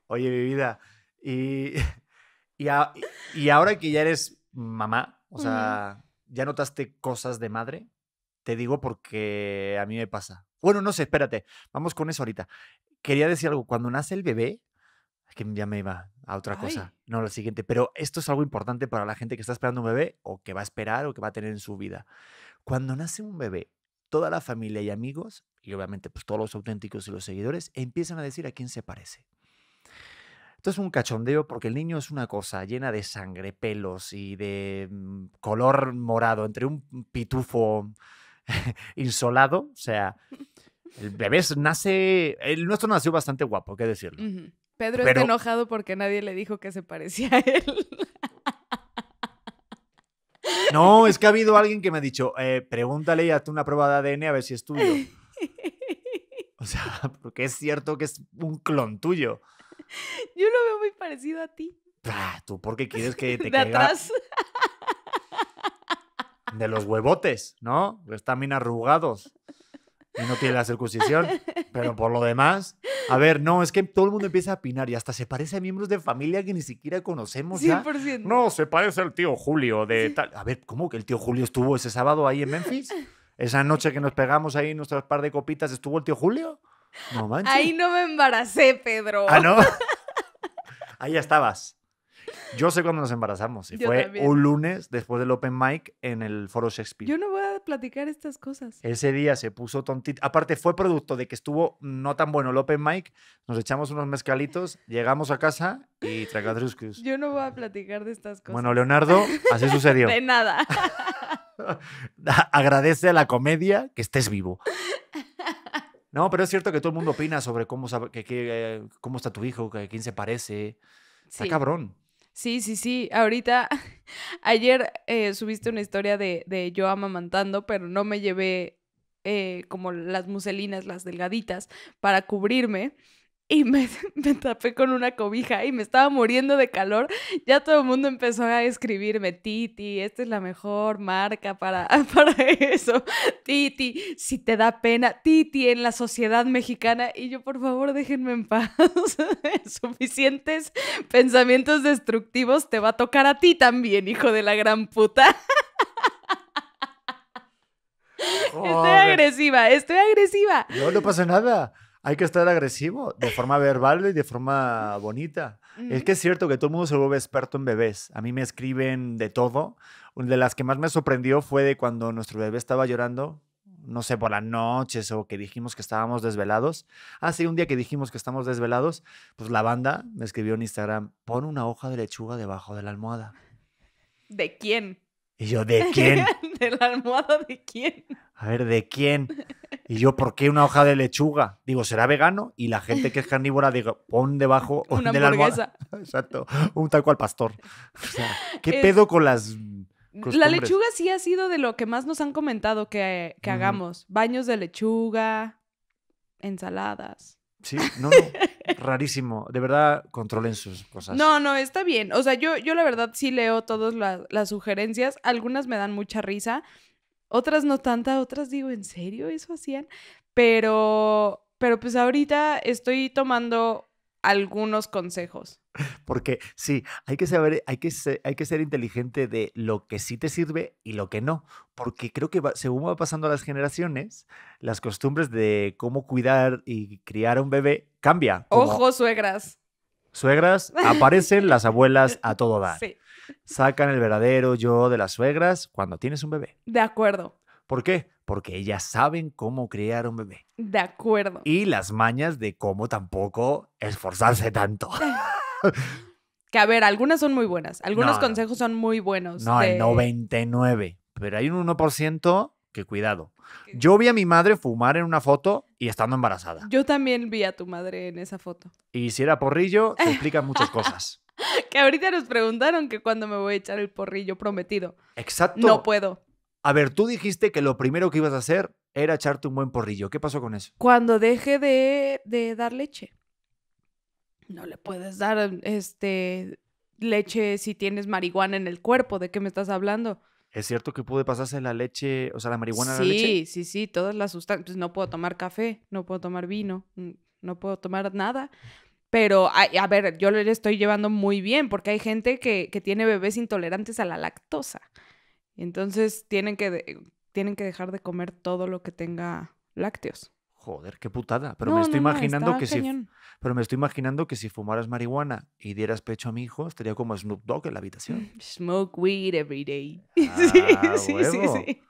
Oye, mi vida, y, y, ahora que ya eres mamá, o sea, ¿ya notaste cosas de madre? Te digo porque a mí me pasa. Bueno, no sé, espérate, vamos con eso ahorita. Quería decir algo, cuando nace el bebé, que ya me iba a otra cosa, no lo siguiente, pero esto es algo importante para la gente que está esperando un bebé o que va a esperar o que va a tener en su vida. Cuando nace un bebé, toda la familia y amigos, y obviamente pues todos los auténticos y los seguidores, empiezan a decir a quién se parece. Esto es un cachondeo porque el niño es una cosa llena de sangre, pelos y de mm, color morado, entre un pitufo insolado. O sea, el bebé nace. El nuestro nació bastante guapo, hay que decirlo. Pedro está enojado porque nadie le dijo que se parecía a él. No, es que ha habido alguien que me ha dicho, eh, pregúntale y hazte una prueba de ADN a ver si es tuyo. O sea, porque es cierto que es un clon tuyo. Yo lo veo muy parecido a ti. Ah, ¿Tú por qué quieres que te de De los huevotes, ¿no? Están bien arrugados. Y no tiene la circuncisión. Pero por lo demás. A ver, no, es que todo el mundo empieza a opinar y hasta se parece a miembros de familia que ni siquiera conocemos. ¿ya? 100%. No, se parece al tío Julio de tal. A ver, ¿cómo que el tío Julio estuvo ese sábado ahí en Memphis? Esa noche que nos pegamos ahí nuestras par de copitas, ¿estuvo el tío Julio? No manches. Ahí no me embaracé, Pedro. Ah, no. Ahí ya estabas. Yo sé cuándo nos embarazamos y fue un lunes después del Open Mic en el Foro Shakespeare. Yo no voy a platicar estas cosas. Ese día se puso tontito. Aparte, fue producto de que estuvo no tan bueno el Open Mic. Nos echamos unos mezcalitos, llegamos a casa y tragadruscus. Yo no voy a platicar de estas cosas. Bueno, Leonardo, así sucedió. de nada. Agradece a la comedia que estés vivo. No, pero es cierto que todo el mundo opina sobre cómo, sabe, que, eh, cómo está tu hijo, que, quién se parece. Está cabrón. Sí, sí, sí. Ahorita, ayer eh, subiste una historia de, de yo amamantando, pero no me llevé eh, como las muselinas, las delgaditas, para cubrirme y me, tapé con una cobija y me estaba muriendo de calor. Ya todo el mundo empezó a escribirme, Titi, esta es la mejor marca para, eso. Titi, si te da pena, Titi en la sociedad mexicana. Y yo, por favor, déjenme en paz. Suficientes pensamientos destructivos te va a tocar a ti también, hijo de la gran puta. Estoy agresiva, estoy agresiva. No, le pasa nada hay que estar agresivo de forma verbal y de forma bonita. Es que mm. es cierto que todo el mundo se vuelve experto en bebés. A mí me escriben de todo. Una de las que más me sorprendió fue de cuando nuestro bebé estaba llorando, no sé, por las noches o que dijimos que estábamos desvelados. Hace ah, un día que dijimos que estamos desvelados, pues la banda me escribió en Instagram, pon una hoja de lechuga debajo de la almohada. ¿De quién? Y yo, ¿de quién? ¿De la almohada de quién? A ver, ¿de quién? Y yo, ¿por qué una hoja de lechuga? Digo, ¿será vegano? Y la gente que es carnívora, digo, pon debajo una de la almohada. Exacto, un tal cual pastor. O sea, ¿qué pedo con las La lechuga sí ha sido de lo que más nos han comentado que, hagamos. Baños de lechuga, ensaladas. Sí, no, no rarísimo. De verdad, controlen sus cosas. No, no, está bien. O sea, yo, yo la verdad sí leo todas las sugerencias. Algunas me dan mucha risa, otras no tanta, otras digo, ¿en serio eso hacían? Pero, pero pues ahorita estoy tomando algunos consejos. Porque sí, hay que saber, hay que, ser, hay que ser inteligente de lo que sí te sirve y lo que no. Porque creo que según va pasando las generaciones, las costumbres de cómo cuidar y criar a un bebé cambia. Ojo, suegras. Suegras, aparecen las abuelas a todo dar. Sí. Sacan el verdadero yo de las suegras cuando tienes un bebé. De acuerdo. ¿Por qué? Porque ellas saben cómo criar un bebé. De acuerdo. Y las mañas de cómo tampoco esforzarse tanto. que a ver, algunas son muy buenas, algunos consejos son muy buenos. No, el 99, pero hay un 1% que cuidado. Yo vi a mi madre fumar en una foto y estando embarazada. Yo también vi a tu madre en esa foto. Y si era porrillo, te explican muchas cosas. que ahorita nos preguntaron que cuando me voy a echar el porrillo prometido. Exacto. No puedo. A ver, tú dijiste que lo primero que ibas a hacer era echarte un buen porrillo. ¿Qué pasó con eso? Cuando dejé de, de dar leche no le puedes dar este leche si tienes marihuana en el cuerpo, ¿de qué me estás hablando? ¿Es cierto que pude pasarse la leche, o sea, la marihuana sí, a la leche? Sí, sí, sí, todas las sustancias. Pues, no puedo tomar café, no puedo tomar vino, mm, no puedo tomar nada. Pero, a, ver, yo le estoy llevando muy bien porque hay gente que, que tiene bebés intolerantes a la lactosa. Entonces tienen que, tienen que dejar de comer todo lo que tenga lácteos. Joder, qué putada. Pero me estoy imaginando que si. Pero me estoy imaginando que si fumaras marihuana y dieras pecho a mi hijo, estaría como Snoop Dogg en la habitación. Smoke weed every day. sí, sí, ah, sí,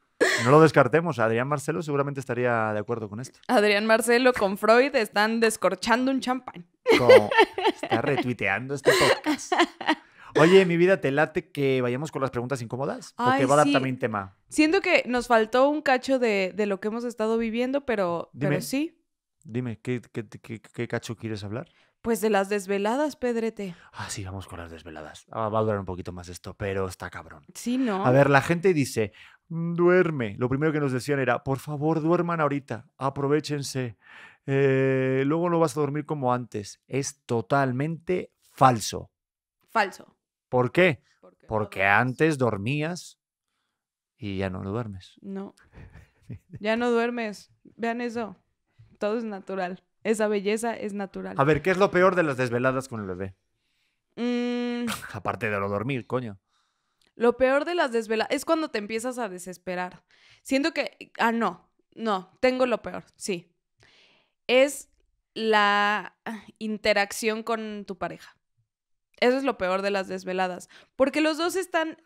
No lo descartemos. Adrián Marcelo seguramente estaría de acuerdo con esto. Adrián Marcelo con Freud están descorchando un champán. está retuiteando este podcast. Oye, mi vida, te late que vayamos con las preguntas incómodas, porque va a dar también tema. Siento que nos faltó un cacho de, lo que hemos estado viviendo, pero, pero sí. Dime, ¿qué, qué, cacho quieres hablar? Pues de las desveladas, Pedrete. Ah, sí, vamos con las desveladas. Ah, va a durar un poquito más esto, pero está cabrón. Sí, ¿no? A ver, la gente dice, duerme. Lo primero que nos decían era, por favor, duerman ahorita, aprovechense. Eh, luego no vas a dormir como antes. Es totalmente falso. Falso. ¿Por qué? Porque antes dormías y ya no duermes. No. Ya no duermes. Vean eso. Todo es natural. Esa belleza es natural. A ver, ¿qué es lo peor de las desveladas con el bebé? Mm. Aparte de lo dormir, coño. Lo peor de las desveladas es cuando te empiezas a desesperar. Siento que, ah, no, no, tengo lo peor, sí. Es la interacción con tu pareja. Eso es lo peor de las desveladas, porque los dos están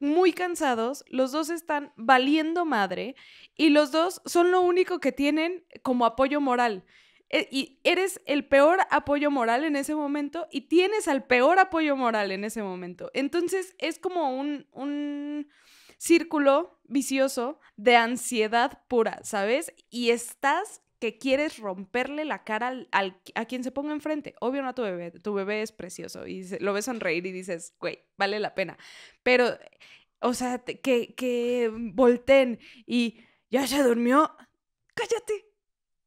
muy cansados, los dos están valiendo madre y los dos son lo único que tienen como apoyo moral. E, y eres el peor apoyo moral en ese momento y tienes al peor apoyo moral en ese momento. Entonces es como un, un círculo vicioso de ansiedad pura, ¿sabes? Y estás quieres romperle la cara al, a quien se ponga enfrente. Obvio no a tu bebé, tu bebé es precioso y lo ves sonreír y dices, güey, vale la pena. Pero, o sea, que, que volteen y ya se durmió, cállate,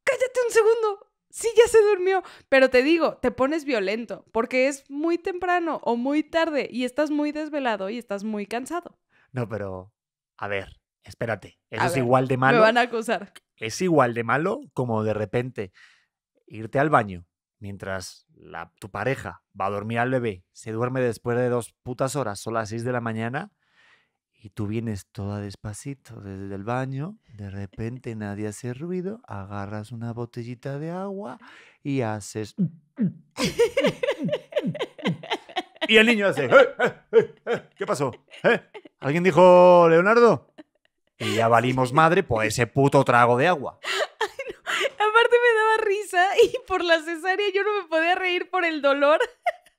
cállate un segundo, sí, ya se durmió, pero te digo, te pones violento porque es muy temprano o muy tarde y estás muy desvelado y estás muy cansado. No, pero, a ver, espérate, eso es igual de malo. Me van a acusar. Es igual de malo como de repente irte al baño mientras tu pareja va a dormir al bebé, se duerme después de dos putas horas, son las seis de la mañana, y tú vienes toda despacito desde el baño, de repente nadie hace ruido, agarras una botellita de agua y haces... y el niño hace... Eh, eh, eh, ¿Qué pasó? ¿Alguien dijo Leonardo? y ya valimos madre por ese puto trago de agua. Ay, no. Aparte me daba risa y por la cesárea yo no me podía reír por el dolor.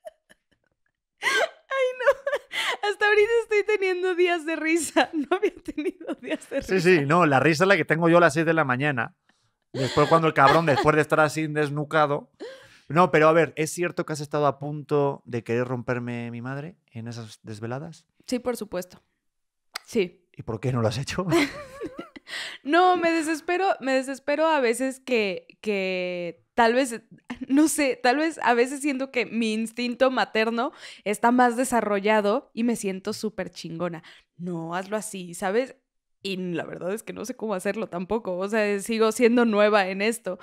Ay, no. Hasta ahorita estoy teniendo días de risa. No había tenido días de risa. Sí, sí, no. La risa es la que tengo yo a las 6 de la mañana. Después, cuando el cabrón, después de estar así desnucado. No, pero a ver, ¿es cierto que has estado a punto de querer romperme mi madre en esas desveladas? Sí, por supuesto. Sí. ¿Y por qué no lo has hecho? no, me desespero, me desespero a veces que, que tal vez, no sé, tal vez a veces siento que mi instinto materno está más desarrollado y me siento súper chingona. No, hazlo así, ¿sabes? Y la verdad es que no sé cómo hacerlo tampoco, o sea, sigo siendo nueva en esto,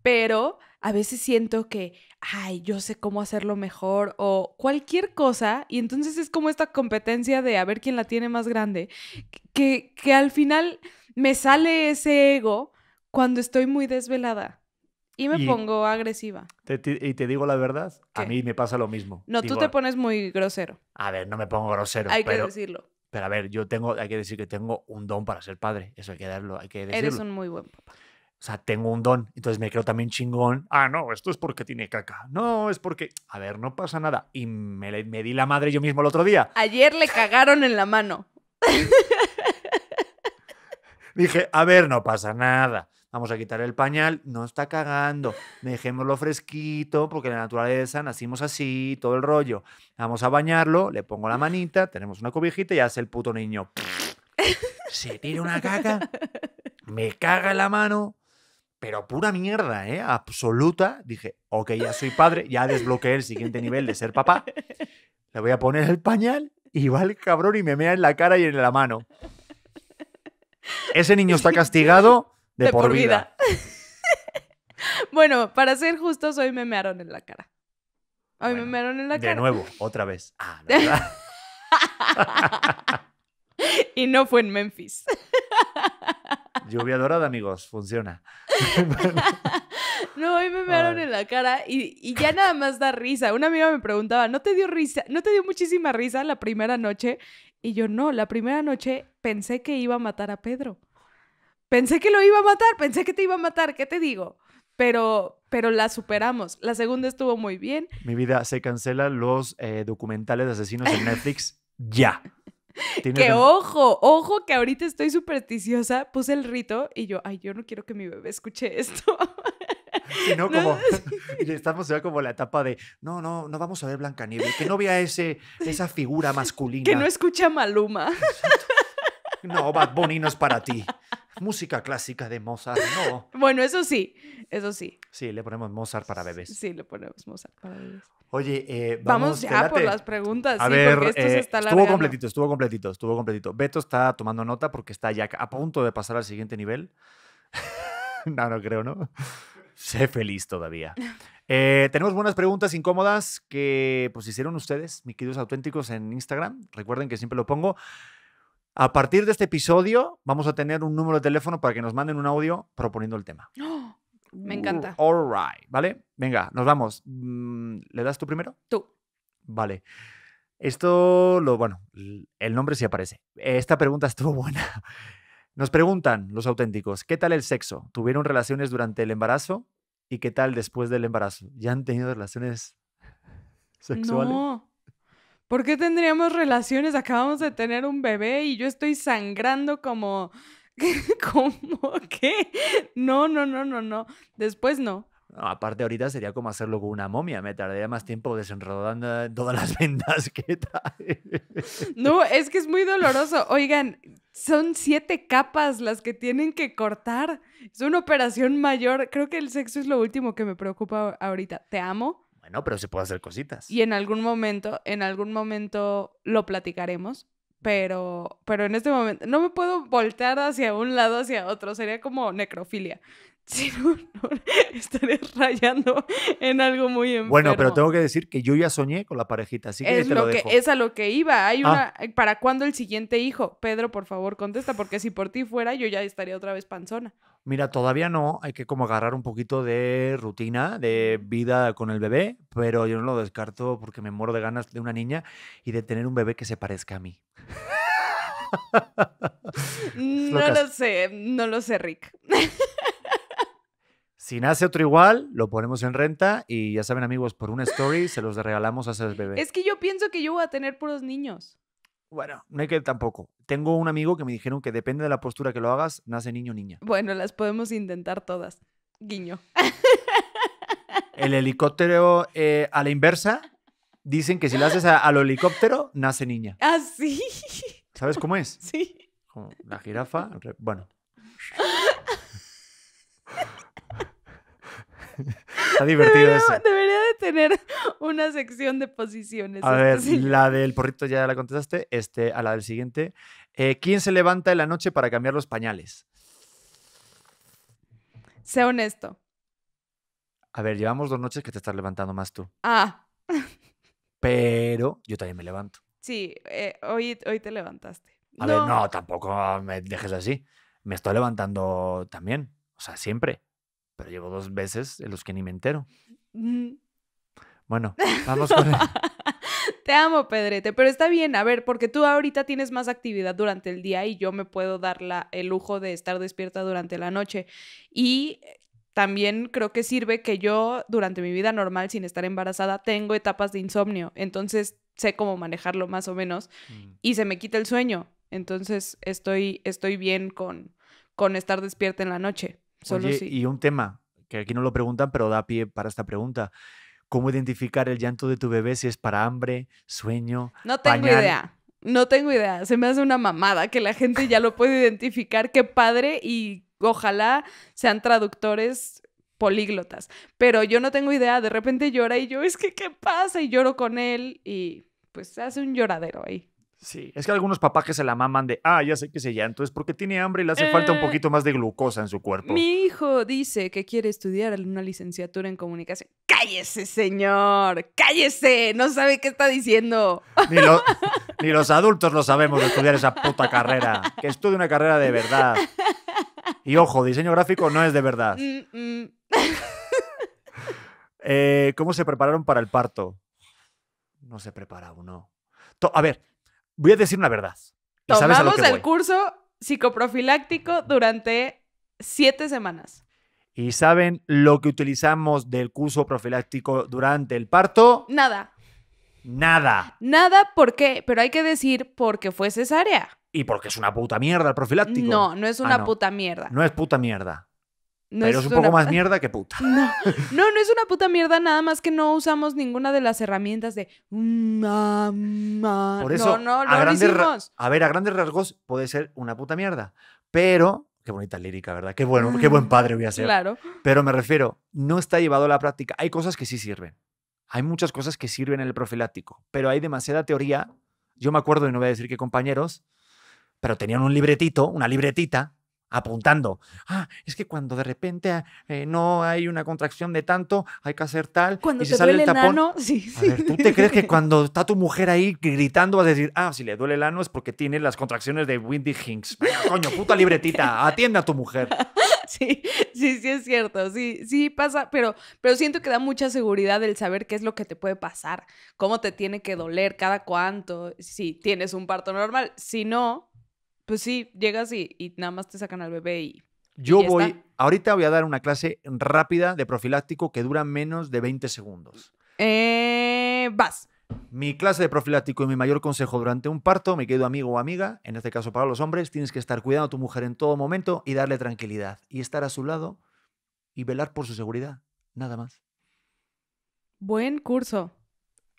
pero a veces siento que, ay, yo sé cómo hacerlo mejor o cualquier cosa, y entonces es como esta competencia de a ver quién la tiene más grande, que, que al final me sale ese ego cuando estoy muy desvelada. Y me pongo agresiva. y te digo la verdad, a mí me pasa lo mismo. No, tú te pones muy grosero. A ver, no me pongo grosero. Hay que decirlo. Pero a ver, yo tengo, hay que decir que tengo un don para ser padre. Eso hay que darlo, hay que decirlo. Eres un muy buen papá. O sea, tengo un don, entonces me creo también chingón. Ah, no, esto es porque tiene caca. No, es porque. A ver, no pasa nada. Y me, di la madre yo mismo el otro día. Ayer le cagaron en la mano. Dije, a ver, no pasa nada. Vamos a quitar el pañal, no está cagando. Dejémoslo fresquito porque en la naturaleza nacimos así, todo el rollo. Vamos a bañarlo, le pongo la manita, tenemos una cobijita y hace el puto niño. Se tira una caca, me caga la mano, pero pura mierda, ¿eh? Absoluta. Dije, ok, ya soy padre, ya desbloqueé el siguiente nivel de ser papá. Le voy a poner el pañal y va el cabrón y me mea en la cara y en la mano. Ese niño está castigado de, por, vida. bueno, para ser justos, hoy me mearon en la cara. Hoy me mearon en la cara. De nuevo, otra vez. Ah, la verdad. y no fue en Memphis. Lluvia dorada, amigos, funciona. No, hoy me mearon en la cara y, ya nada más da risa. Una amiga me preguntaba, ¿no te dio risa? ¿No te dio muchísima risa la primera noche? Y yo, no, la primera noche pensé que iba a matar a Pedro. Pensé que lo iba a matar, pensé que te iba a matar, ¿qué te digo? Pero, pero la superamos. La segunda estuvo muy bien. Mi vida, se cancela los eh, documentales de asesinos en Netflix ya que ojo, ojo que ahorita estoy supersticiosa, puse el rito y yo, ay, yo no quiero que mi bebé escuche esto. Sino como estamos ya como la etapa de no, no, no vamos a ver Blanca Nieve que no vea ese, esa figura masculina. Que no escucha Maluma. No, Bad no es para ti. Música clásica de Mozart, no. Bueno, eso sí, eso sí. Sí, le ponemos Mozart para bebés. Sí, le ponemos Mozart para bebés. Oye, eh, vamos, vamos ya por las preguntas. A ver, eh, estuvo completito, estuvo completito, estuvo completito. Beto está tomando nota porque está ya a punto de pasar al siguiente nivel. no, no creo, ¿no? Sé feliz todavía. Eh, tenemos buenas preguntas incómodas que pues hicieron ustedes, mis queridos auténticos, en Instagram. Recuerden que siempre lo pongo. A partir de este episodio vamos a tener un número de teléfono para que nos manden un audio proponiendo el tema. ¡Oh! me encanta. all right, ¿vale? Venga, nos vamos. Mm, ¿Le das tú primero? Tú. Vale. Esto lo, bueno, el nombre sí aparece. Esta pregunta estuvo buena. Nos preguntan los auténticos, ¿qué tal el sexo? ¿Tuvieron relaciones durante el embarazo? ¿Y qué tal después del embarazo? ¿Ya han tenido relaciones sexuales? No. ¿Por qué tendríamos relaciones? Acabamos de tener un bebé y yo estoy sangrando como... ¿Cómo qué? No, no, no, no, no. Después no. aparte ahorita sería como hacerlo con una momia, me tardaría más tiempo desenredando todas las vendas que tal. No, es que es muy doloroso. Oigan, son siete capas las que tienen que cortar. Es una operación mayor. Creo que el sexo es lo último que me preocupa ahorita. Te amo, bueno, pero se puede hacer cositas. Y en algún momento, en algún momento lo platicaremos, pero, pero en este momento no me puedo voltear hacia un lado, hacia otro, sería como necrofilia. Sí, no, estaré rayando en algo muy enfermo. Bueno, pero tengo que decir que yo ya soñé con la parejita, así que es te lo, que Es a lo que iba. Hay ah. una... ¿Para cuándo el siguiente hijo? Pedro, por favor, contesta, porque si por ti fuera, yo ya estaría otra vez panzona. Mira, todavía no. Hay que como agarrar un poquito de rutina, de vida con el bebé, pero yo no lo descarto porque me muero de ganas de una niña y de tener un bebé que se parezca a mí. no lo sé, no lo sé, Rick. Si nace otro igual, lo ponemos en renta y ya saben amigos, por una story se los regalamos a ese bebé. Es que yo pienso que yo voy a tener puros niños. Bueno, no hay que tampoco. Tengo un amigo que me dijeron que depende de la postura que lo hagas, nace niño o niña. Bueno, las podemos intentar todas. Guiño. El helicóptero eh, a la inversa, dicen que si lo haces al helicóptero, nace niña. Ah, sí. ¿Sabes cómo es? Sí. Como la jirafa. Bueno, Está divertido debería, eso. Debería de tener una sección de posiciones. A este ver, la del porrito ya la contestaste. Este, a la del siguiente. Eh, ¿Quién se levanta en la noche para cambiar los pañales? Sea honesto. A ver, llevamos dos noches que te estás levantando más tú. Ah. Pero yo también me levanto. Sí, eh, hoy, hoy te levantaste. A ver, no, tampoco me dejes así. Me estoy levantando también. O sea, siempre pero llevo dos veces en los que ni me entero. Bueno, Te amo, Pedrete, pero está bien, a ver, porque tú ahorita tienes más actividad durante el día y yo me puedo dar el lujo de estar despierta durante la noche. Y eh, también creo que sirve que yo durante mi vida normal, sin estar embarazada, tengo etapas de insomnio, entonces sé cómo manejarlo más o menos mm. y se me quita el sueño, entonces estoy, estoy bien con, con estar despierta en la noche. Oye, Y un tema, que aquí no lo preguntan, pero da pie para esta pregunta. ¿Cómo identificar el llanto de tu bebé si es para hambre, sueño? No tengo idea. No tengo idea. Se me hace una mamada que la gente ya lo puede identificar. Qué padre y ojalá sean traductores políglotas. Pero yo no tengo idea. De repente llora y yo, es que, ¿qué pasa? Y lloro con él y pues se hace un lloradero ahí. Sí, es que algunos papás que se la maman de, ah, ya sé que se llanto, es porque tiene hambre y le hace falta un eh, poquito más de glucosa en su cuerpo. Mi hijo dice que quiere estudiar una licenciatura en comunicación. Cállese, señor, cállese, no sabe qué está diciendo. Ni, los adultos lo sabemos de estudiar esa puta carrera. Que estudie una carrera de verdad. Y ojo, diseño gráfico no es de verdad. Eh, ¿Cómo se prepararon para el parto? No se prepara uno. a ver, voy a decir una verdad. Tomamos el curso psicoprofiláctico durante siete semanas. ¿Y saben lo que utilizamos del curso profiláctico durante el parto? Nada. Nada. Nada, ¿por qué? Pero hay que decir porque fue cesárea. Y porque es una puta mierda el profiláctico. No, no es ah, una puta mierda. No es puta mierda pero es, un poco más mierda que puta. No, no, es una puta mierda, nada más que no usamos ninguna de las herramientas de. Por eso, no, no, a, grandes a ver, a grandes rasgos puede ser una puta mierda. Pero. Qué bonita lírica, ¿verdad? Qué, bueno, qué buen padre voy a ser. Claro. Pero me refiero, no está llevado a la práctica. Hay cosas que sí sirven. Hay muchas cosas que sirven en el profiláctico. Pero hay demasiada teoría. Yo me acuerdo, y no voy a decir qué compañeros, pero tenían un libretito, una libretita, apuntando. Ah, es que cuando de repente ah, eh, no hay una contracción de tanto, hay que hacer tal. Cuando se duele sale el, tapón. Ano, sí, sí. ¿tú te crees que cuando está tu mujer ahí gritando vas a decir, ah, si le duele el ano es porque tiene las contracciones de Windy Hinks? Coño, puta libretita, atiende a tu mujer. Sí, sí, sí es cierto, sí, sí pasa, pero, pero siento que da mucha seguridad el saber qué es lo que te puede pasar, cómo te tiene que doler, cada cuánto, si tienes un parto normal, si no, pues sí, llegas y, nada más te sacan al bebé y... Yo voy, ahorita voy a dar una clase rápida de profiláctico que dura menos de 20 segundos. Eh, vas. Mi clase de profiláctico y mi mayor consejo durante un parto, me quedo amigo o amiga, en este caso para los hombres, tienes que estar cuidando a tu mujer en todo momento y darle tranquilidad y estar a su lado y velar por su seguridad, nada más. Buen curso.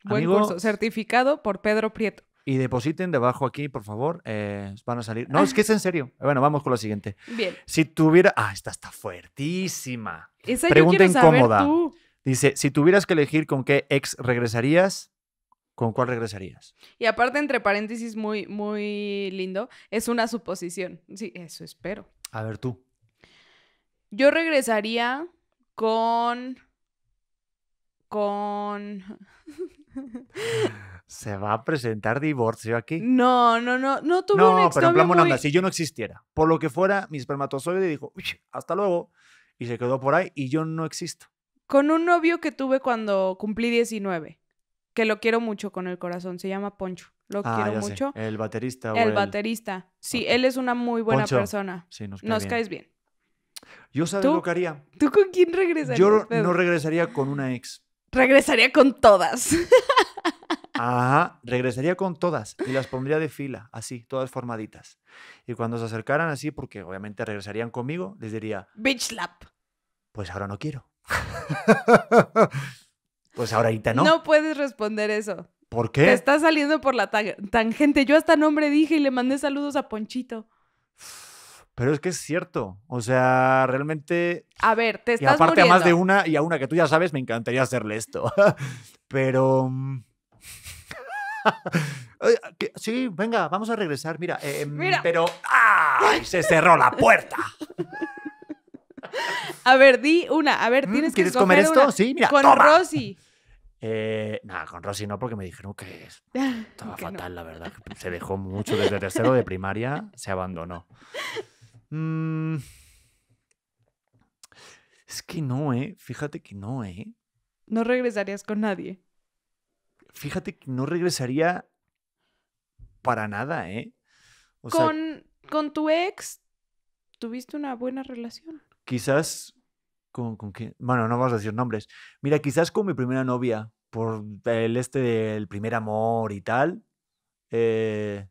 Buen curso, certificado por Pedro Prieto. Y depositen debajo aquí, por favor. Eh, van a salir. No, es que ah. es en serio. Eh, bueno, vamos con lo siguiente. Bien. Si tuviera. Ah, esta está fuertísima. Esa Pregunta incómoda. Dice: si tuvieras que elegir con qué ex regresarías, ¿con cuál regresarías? Y aparte, entre paréntesis, muy, muy lindo, es una suposición. Sí, eso espero. A ver, tú. Yo regresaría con. con. Ah se va a presentar divorcio aquí. No, no, no, no tuve no, un pero en plan muy... si yo no existiera, por lo que fuera, mi espermatozoide dijo, hasta luego, y se quedó por ahí y yo no existo. Con un novio que tuve cuando cumplí 19, que lo quiero mucho con el corazón, se llama Poncho. Lo ah, quiero mucho. El baterista. El, el, baterista. Sí, él es una muy buena persona. Sí, nos, caes bien. Yo sabes lo que haría. ¿Tú con quién regresarías? Yo no regresaría con una ex. Regresaría con todas. Ajá, regresaría con todas y las pondría de fila, así, todas formaditas. Y cuando se acercaran así, porque obviamente regresarían conmigo, les diría... Bitch slap. Pues ahora no quiero. pues ahora no. No puedes responder eso. ¿Por qué? Te está saliendo por la tangente. Yo hasta nombre dije y le mandé saludos a Ponchito. Pero es que es cierto. O sea, realmente. A ver, te estás. Y aparte a más de una y a una que tú ya sabes, me encantaría hacerle esto. Pero. Mm, sí, venga, vamos a regresar. Mira, em, pero se cerró la puerta. A ver, di una. A ver, mm, tienes ¿Quieres que comer esto? Sí, mira. Con Rosy. Eh, nada, con Rosy no, porque me dijeron que estaba fatal, la verdad. Se dejó mucho desde tercero de primaria, se abandonó. Mm. Es que no, ¿eh? Fíjate que no, ¿eh? No regresarías con nadie fíjate que no regresaría para nada, ¿eh? con, tu ex tuviste una buena relación. Quizás con, con Bueno, no vamos a decir nombres. Mira, quizás con mi primera novia, por el este del primer amor y tal, eh,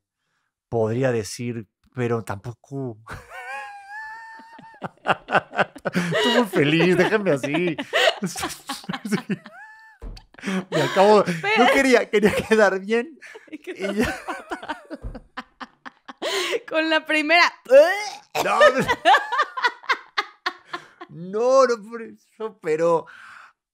podría decir, pero tampoco. muy feliz, déjame así. Me acabo. No quería, quería quedar bien. Con la primera. No, no, por eso, pero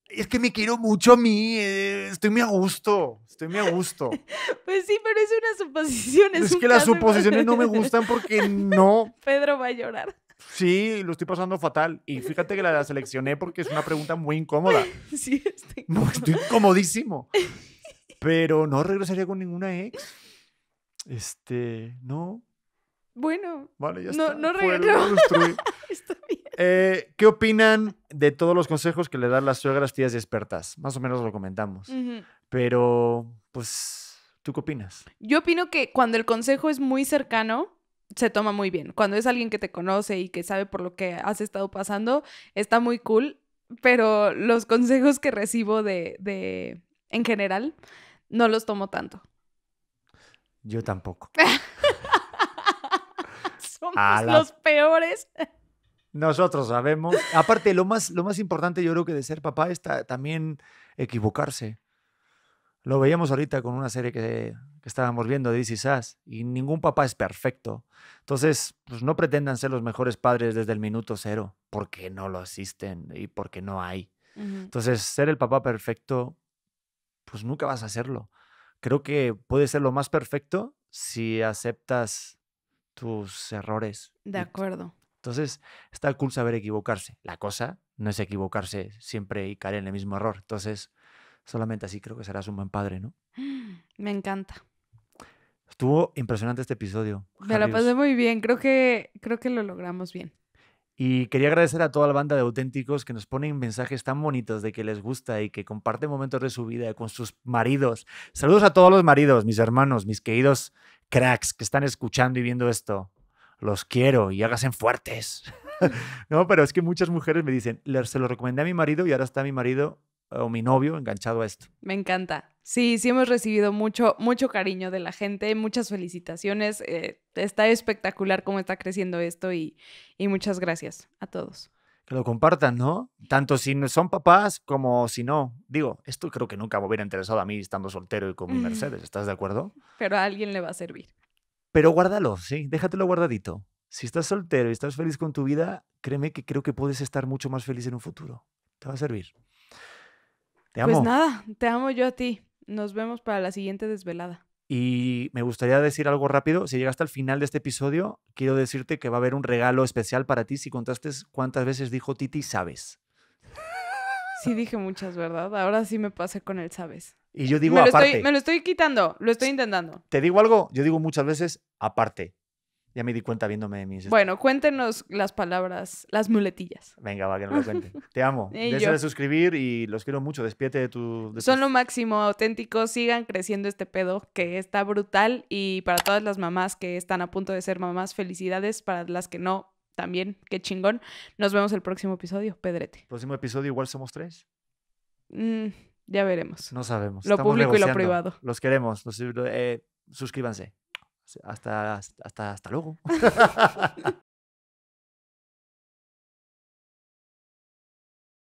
es que me quiero mucho a mí, eh, estoy muy a gusto, estoy muy a gusto. Pues sí, pero es una suposición. Es, que las suposiciones no me gustan porque no. Pedro va a llorar. Sí, lo estoy pasando fatal. Y fíjate que la seleccioné porque es una pregunta muy incómoda. Sí, estoy... estoy incomodísimo. Pero no regresaría con ninguna ex. Este, no. Bueno. Vale, ya está. No bien. Eh, ¿Qué opinan de todos los consejos que le dan las suegras tías y expertas? Más o menos lo comentamos. Pero, pues, ¿tú qué opinas? Yo opino que cuando el consejo es muy cercano, se toma muy bien. Cuando es alguien que te conoce y que sabe por lo que has estado pasando, está muy cool, pero los consejos que recibo de, de en general, no los tomo tanto. Yo tampoco. Somos los peores. Nosotros sabemos. Aparte, lo más, lo más importante yo creo que de ser papá es también equivocarse. Lo veíamos ahorita con una serie que, estábamos viendo de DC Sass y ningún papá es perfecto. Entonces, pues no pretendan ser los mejores padres desde el minuto cero, porque no lo asisten y porque no hay. Entonces, ser el papá perfecto, pues nunca vas a hacerlo. Creo que puede ser lo más perfecto si aceptas tus errores. De acuerdo. Entonces, está cool saber equivocarse. La cosa no es equivocarse siempre y caer en el mismo error. Entonces, Solamente así creo que serás un buen padre, ¿no? Me encanta. Estuvo impresionante este episodio. Me lo la pasé muy bien, creo que, creo que lo logramos bien. Y quería agradecer a toda la banda de auténticos que nos ponen mensajes tan bonitos de que les gusta y que comparten momentos de su vida con sus maridos. Saludos a todos los maridos, mis hermanos, mis queridos cracks que están escuchando y viendo esto. Los quiero y hágasen fuertes. no, pero es que muchas mujeres me dicen, se lo recomendé a mi marido y ahora está mi marido o mi novio enganchado a esto. Me encanta. Sí, sí hemos recibido mucho, mucho cariño de la gente, muchas felicitaciones. Eh, está espectacular cómo está creciendo esto y, y, muchas gracias a todos. Que lo compartan, ¿no? Tanto si son papás como si no. Digo, esto creo que nunca me hubiera interesado a mí estando soltero y con mi Mercedes, ¿estás de acuerdo? Pero a alguien le va a servir. Pero guárdalo, sí, déjatelo guardadito. Si estás soltero y estás feliz con tu vida, créeme que creo que puedes estar mucho más feliz en un futuro. Te va a servir. Pues nada, te amo yo a ti. Nos vemos para la siguiente desvelada. Y me gustaría decir algo rápido. Si llegaste al final de este episodio, quiero decirte que va a haber un regalo especial para ti si contaste cuántas veces dijo Titi sabes. Sí dije muchas, ¿verdad? Ahora sí me pasé con el sabes. Y yo digo me aparte. estoy, me lo estoy quitando, lo estoy intentando. Te digo algo, yo digo muchas veces aparte. Ya me di cuenta viéndome mis. Bueno, cuéntenos las palabras, las muletillas. Venga, va, que no lo cuente. Te amo. Deja de suscribir y los quiero mucho. Despierte de tu. Son lo máximo, auténticos. Sigan creciendo este pedo que está brutal. Y para todas las mamás que están a punto de ser mamás, felicidades. Para las que no, también, qué chingón. Nos vemos el próximo episodio, Pedrete. Próximo episodio, igual somos tres. Mm, ya veremos. No sabemos. Lo público y lo privado. Los queremos. Eh, suscríbanse hasta, hasta, hasta luego.